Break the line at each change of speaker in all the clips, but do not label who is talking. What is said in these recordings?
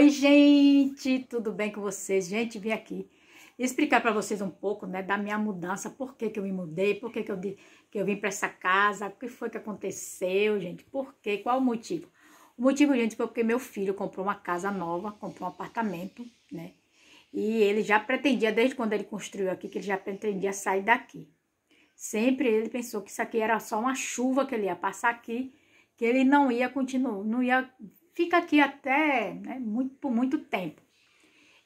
Oi, gente, tudo bem com vocês? Gente, vim aqui explicar para vocês um pouco, né, da minha mudança, por que que eu me mudei, por que que eu, que eu vim para essa casa, o que foi que aconteceu, gente, por quê, qual o motivo? O motivo, gente, foi porque meu filho comprou uma casa nova, comprou um apartamento, né, e ele já pretendia, desde quando ele construiu aqui, que ele já pretendia sair daqui. Sempre ele pensou que isso aqui era só uma chuva que ele ia passar aqui, que ele não ia continuar, não ia fica aqui até né, muito, por muito tempo.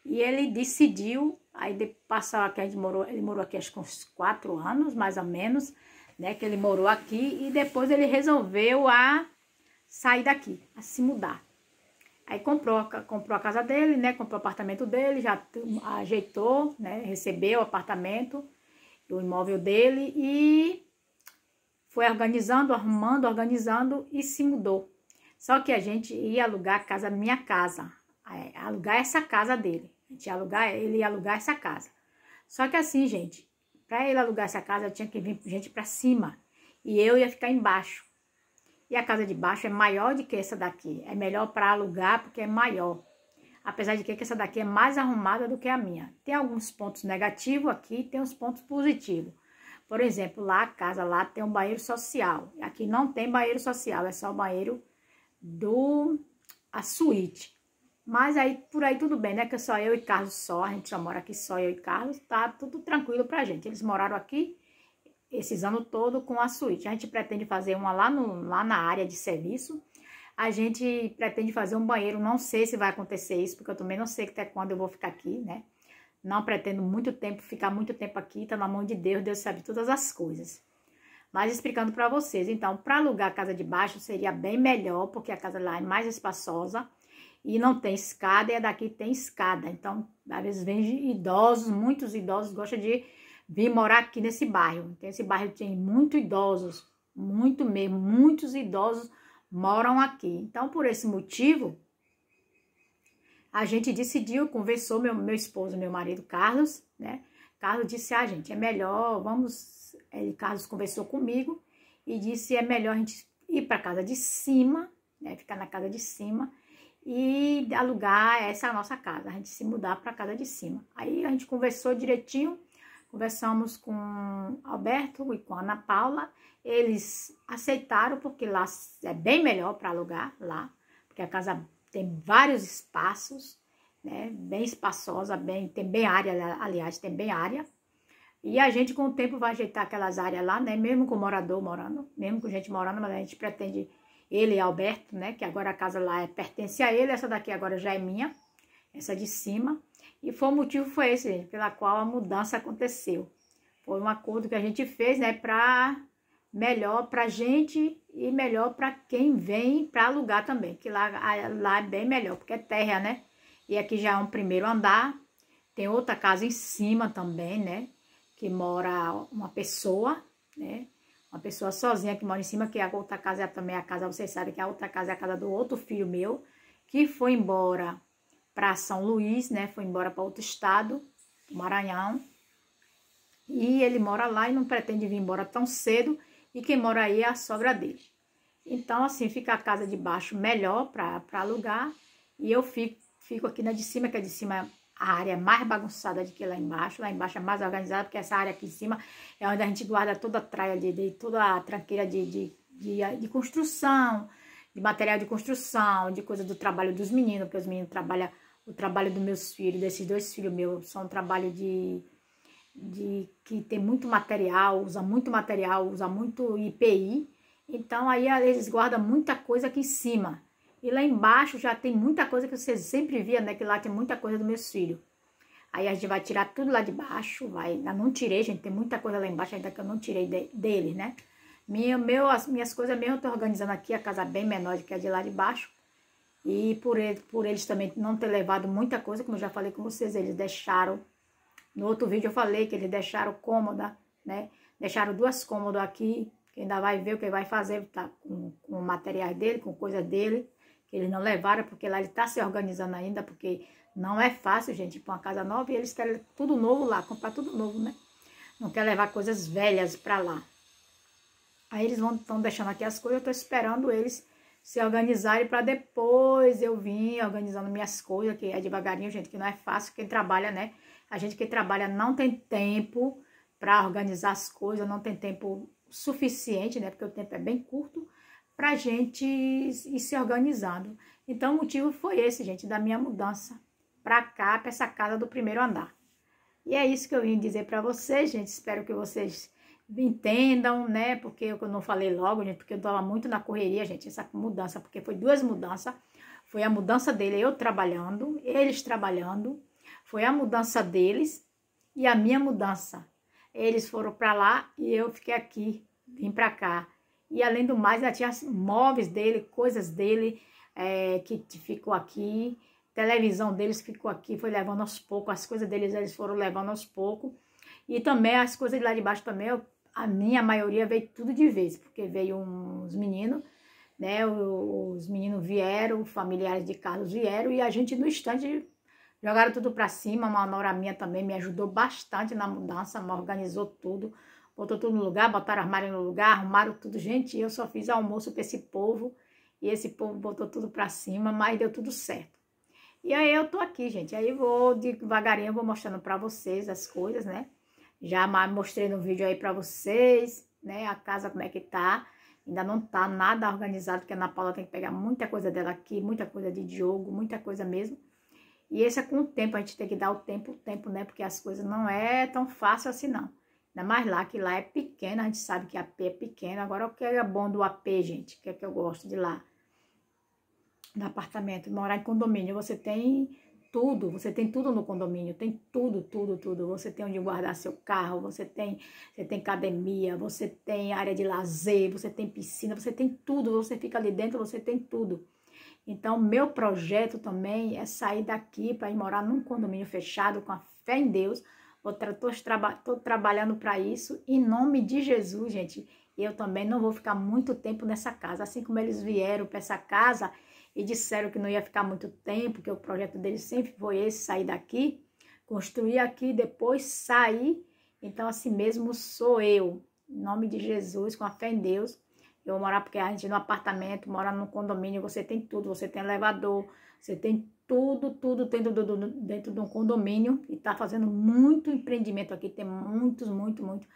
E ele decidiu, aí de passar aqui, ele morou, ele morou aqui acho que uns quatro anos, mais ou menos, né? Que ele morou aqui e depois ele resolveu a sair daqui, a se mudar. Aí comprou, comprou a casa dele, né? Comprou o apartamento dele, já ajeitou, né? Recebeu o apartamento, o imóvel dele e foi organizando, arrumando, organizando e se mudou. Só que a gente ia alugar a casa, minha casa, é, alugar essa casa dele. A gente ia alugar, ele ia alugar essa casa. Só que assim, gente, para ele alugar essa casa, tinha que vir gente para cima. E eu ia ficar embaixo. E a casa de baixo é maior do que essa daqui. É melhor para alugar porque é maior. Apesar de que essa daqui é mais arrumada do que a minha. Tem alguns pontos negativos aqui, tem uns pontos positivos. Por exemplo, lá a casa lá tem um banheiro social. Aqui não tem banheiro social, é só banheiro do a suíte. Mas aí por aí tudo bem, né? Que só eu e Carlos só, a gente só mora aqui só eu e Carlos, tá tudo tranquilo pra gente. Eles moraram aqui esses anos todo com a suíte. A gente pretende fazer uma lá, no, lá na área de serviço. A gente pretende fazer um banheiro, não sei se vai acontecer isso, porque eu também não sei até quando eu vou ficar aqui, né? Não pretendo muito tempo, ficar muito tempo aqui, tá na mão de Deus, Deus sabe todas as coisas. Mas explicando para vocês, então, para alugar a casa de baixo seria bem melhor, porque a casa lá é mais espaçosa e não tem escada, e a daqui tem escada. Então, às vezes vem idosos, muitos idosos gostam de vir morar aqui nesse bairro. Então, esse bairro tem muito idosos, muito mesmo, muitos idosos moram aqui. Então, por esse motivo, a gente decidiu, conversou meu, meu esposo, meu marido Carlos, né? Carlos disse ah, gente, é melhor, vamos ele, Carlos conversou comigo e disse é melhor a gente ir para a casa de cima, né, ficar na casa de cima e alugar essa nossa casa, a gente se mudar para a casa de cima. Aí a gente conversou direitinho, conversamos com Alberto e com Ana Paula, eles aceitaram porque lá é bem melhor para alugar lá, porque a casa tem vários espaços, né, bem espaçosa, bem, tem bem área, aliás, tem bem área e a gente, com o tempo, vai ajeitar aquelas áreas lá, né? Mesmo com morador morando, mesmo com gente morando, mas a gente pretende, ele e Alberto, né? Que agora a casa lá é, pertence a ele, essa daqui agora já é minha, essa de cima. E foi o motivo foi esse, gente, pela qual a mudança aconteceu. Foi um acordo que a gente fez, né? Pra melhor pra gente e melhor para quem vem para alugar também, que lá, lá é bem melhor, porque é terra, né? E aqui já é um primeiro andar, tem outra casa em cima também, né? que mora uma pessoa, né? Uma pessoa sozinha que mora em cima, que a outra casa é também a casa, vocês sabem que a outra casa é a casa do outro filho meu, que foi embora para São Luís, né? Foi embora para outro estado, Maranhão. E ele mora lá e não pretende vir embora tão cedo. E quem mora aí é a sogra dele. Então, assim, fica a casa de baixo melhor para alugar. E eu fico, fico aqui na de cima, que a de cima é a área mais bagunçada de que lá embaixo. Lá embaixo é mais organizada, porque essa área aqui em cima é onde a gente guarda toda a traia, de, de toda a tranqueira de, de, de, de construção, de material de construção, de coisa do trabalho dos meninos, porque os meninos trabalham o trabalho dos meus filhos, desses dois filhos meus, são um trabalho de, de que tem muito material, usa muito material, usa muito IPI. Então aí eles guardam muita coisa aqui em cima. E lá embaixo já tem muita coisa que você sempre via, né? Que lá tem muita coisa dos meus filhos. Aí a gente vai tirar tudo lá de baixo, vai. Eu não tirei, gente, tem muita coisa lá embaixo ainda que eu não tirei de, deles, né? Minha, meu, as minhas coisas mesmo eu tô organizando aqui, a casa bem menor do que a de lá de baixo. E por, ele, por eles também não ter levado muita coisa, como eu já falei com vocês, eles deixaram. No outro vídeo eu falei que eles deixaram cômoda, né? Deixaram duas cômodas aqui, que ainda vai ver o que vai fazer tá, com, com o material dele, com coisa dele que eles não levaram, porque lá ele está se organizando ainda, porque não é fácil, gente, para uma casa nova e eles querem tudo novo lá, comprar tudo novo, né? Não quer levar coisas velhas para lá. Aí eles vão estão deixando aqui as coisas, eu estou esperando eles se organizarem para depois eu vir organizando minhas coisas, que é devagarinho, gente, que não é fácil. Quem trabalha, né? A gente que trabalha não tem tempo para organizar as coisas, não tem tempo suficiente, né? Porque o tempo é bem curto para a gente ir se organizando. Então, o motivo foi esse, gente, da minha mudança para cá, para essa casa do primeiro andar. E é isso que eu vim dizer para vocês, gente. Espero que vocês entendam, né? Porque eu não falei logo, gente, porque eu estava muito na correria, gente, essa mudança, porque foi duas mudanças. Foi a mudança dele, eu trabalhando, eles trabalhando. Foi a mudança deles e a minha mudança. Eles foram para lá e eu fiquei aqui, vim para cá. E além do mais, ainda tinha móveis dele, coisas dele é, que ficou aqui. Televisão deles ficou aqui, foi levando aos poucos. As coisas deles eles foram levando aos poucos. E também as coisas de lá de baixo também, eu, a minha maioria veio tudo de vez, porque veio uns meninos, né? Os meninos vieram, familiares de Carlos vieram, e a gente no instante jogaram tudo para cima. A Nora minha também me ajudou bastante na mudança, me organizou tudo botou tudo no lugar, botaram armário no lugar, arrumaram tudo. Gente, eu só fiz almoço para esse povo e esse povo botou tudo para cima, mas deu tudo certo. E aí eu tô aqui, gente. Aí vou devagarinho, vou mostrando para vocês as coisas, né? Já mostrei no vídeo aí para vocês, né? A casa como é que tá. Ainda não tá nada organizado, porque a Ana Paula tem que pegar muita coisa dela aqui, muita coisa de Diogo, muita coisa mesmo. E esse é com o tempo, a gente tem que dar o tempo, o tempo, né? Porque as coisas não é tão fácil assim, não. Ainda mais lá, que lá é pequeno, a gente sabe que AP é pequeno. Agora, o que é bom do AP, gente? O que é que eu gosto de lá? No apartamento, morar em condomínio, você tem tudo, você tem tudo no condomínio, tem tudo, tudo, tudo. Você tem onde guardar seu carro, você tem, você tem academia, você tem área de lazer, você tem piscina, você tem tudo, você fica ali dentro, você tem tudo. Então, meu projeto também é sair daqui para ir morar num condomínio fechado com a fé em Deus, Vou tra tô, traba tô trabalhando para isso. Em nome de Jesus, gente, eu também não vou ficar muito tempo nessa casa. Assim como eles vieram para essa casa e disseram que não ia ficar muito tempo, que o projeto deles sempre foi esse, sair daqui, construir aqui, depois sair. Então, assim mesmo sou eu. Em nome de Jesus, com a fé em Deus, eu vou morar porque a gente é no apartamento, morar no condomínio, você tem tudo, você tem elevador, você tem tudo, tudo dentro, do, do, dentro de um condomínio e está fazendo muito empreendimento aqui, tem muitos, muito, muito,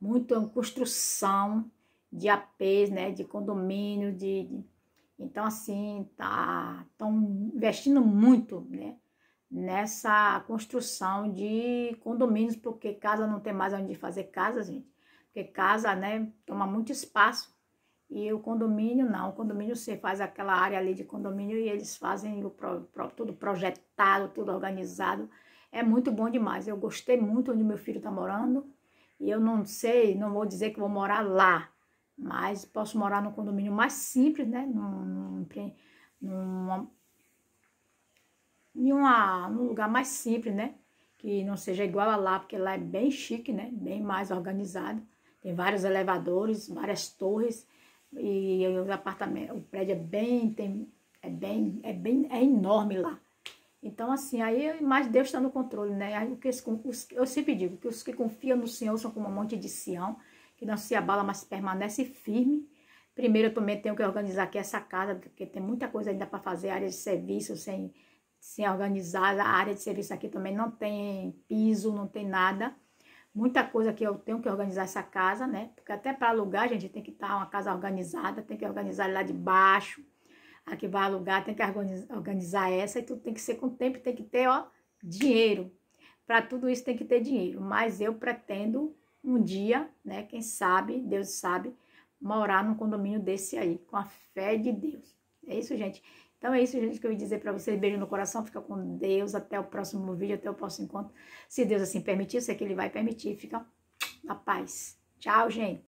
muito é construção de APs, né, de condomínio, de, de então assim, tá estão investindo muito, né, nessa construção de condomínios, porque casa não tem mais onde fazer casa, gente, porque casa, né, toma muito espaço e o condomínio não, o condomínio você faz aquela área ali de condomínio e eles fazem o pro, pro, tudo projetado, tudo organizado. É muito bom demais. Eu gostei muito onde meu filho está morando. E eu não sei, não vou dizer que vou morar lá, mas posso morar num condomínio mais simples, né? Num, num, em uma, num lugar mais simples, né? Que não seja igual a lá, porque lá é bem chique, né? Bem mais organizado. Tem vários elevadores, várias torres e os apartamentos, o prédio é bem, tem, é bem, é bem, é enorme lá. Então, assim, aí, mas Deus está no controle, né? Aí, que os, eu sempre digo que os que confiam no Senhor são como um monte de Sião, que não se abala, mas permanece firme. Primeiro, eu também tenho que organizar aqui essa casa, porque tem muita coisa ainda para fazer, área de serviço sem, sem organizar. A área de serviço aqui também não tem piso, não tem nada muita coisa que eu tenho que organizar essa casa, né? Porque até para alugar, gente, tem que estar tá uma casa organizada, tem que organizar lá de baixo, a que vai alugar, tem que organizar essa e tudo tem que ser com tempo, tem que ter, ó, dinheiro. Para tudo isso tem que ter dinheiro, mas eu pretendo um dia, né, quem sabe, Deus sabe, morar num condomínio desse aí, com a fé de Deus. É isso, gente. Então é isso, gente, que eu ia dizer para vocês. Beijo no coração, fica com Deus. Até o próximo vídeo, até o próximo encontro. Se Deus assim permitir, sei que Ele vai permitir. Fica na paz. Tchau, gente.